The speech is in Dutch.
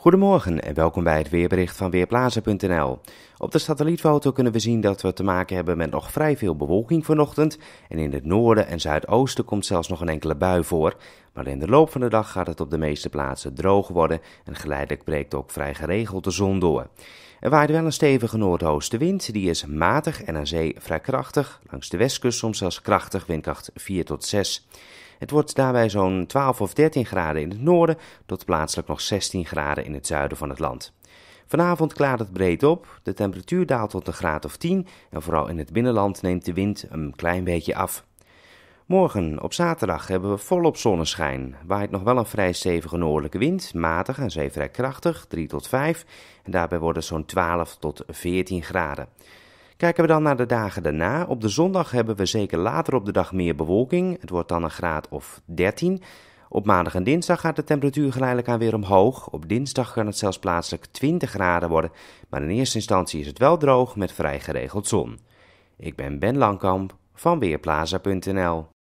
Goedemorgen en welkom bij het weerbericht van Weerplaza.nl. Op de satellietfoto kunnen we zien dat we te maken hebben met nog vrij veel bewolking vanochtend. En in het noorden en zuidoosten komt zelfs nog een enkele bui voor. Maar in de loop van de dag gaat het op de meeste plaatsen droog worden en geleidelijk breekt ook vrij geregeld de zon door. Er waait wel een stevige noordoostenwind, die is matig en aan zee vrij krachtig, langs de westkust soms zelfs krachtig, windkracht 4 tot 6. Het wordt daarbij zo'n 12 of 13 graden in het noorden tot plaatselijk nog 16 graden in het zuiden van het land. Vanavond klaart het breed op, de temperatuur daalt tot een graad of 10 en vooral in het binnenland neemt de wind een klein beetje af. Morgen op zaterdag hebben we volop zonneschijn. Waait nog wel een vrij stevige noordelijke wind, matig en zeer vrij krachtig, 3 tot 5. En daarbij worden het zo'n 12 tot 14 graden. Kijken we dan naar de dagen daarna. Op de zondag hebben we zeker later op de dag meer bewolking. Het wordt dan een graad of 13. Op maandag en dinsdag gaat de temperatuur geleidelijk aan weer omhoog. Op dinsdag kan het zelfs plaatselijk 20 graden worden. Maar in eerste instantie is het wel droog met vrij geregeld zon. Ik ben Ben Langkamp van Weerplaza.nl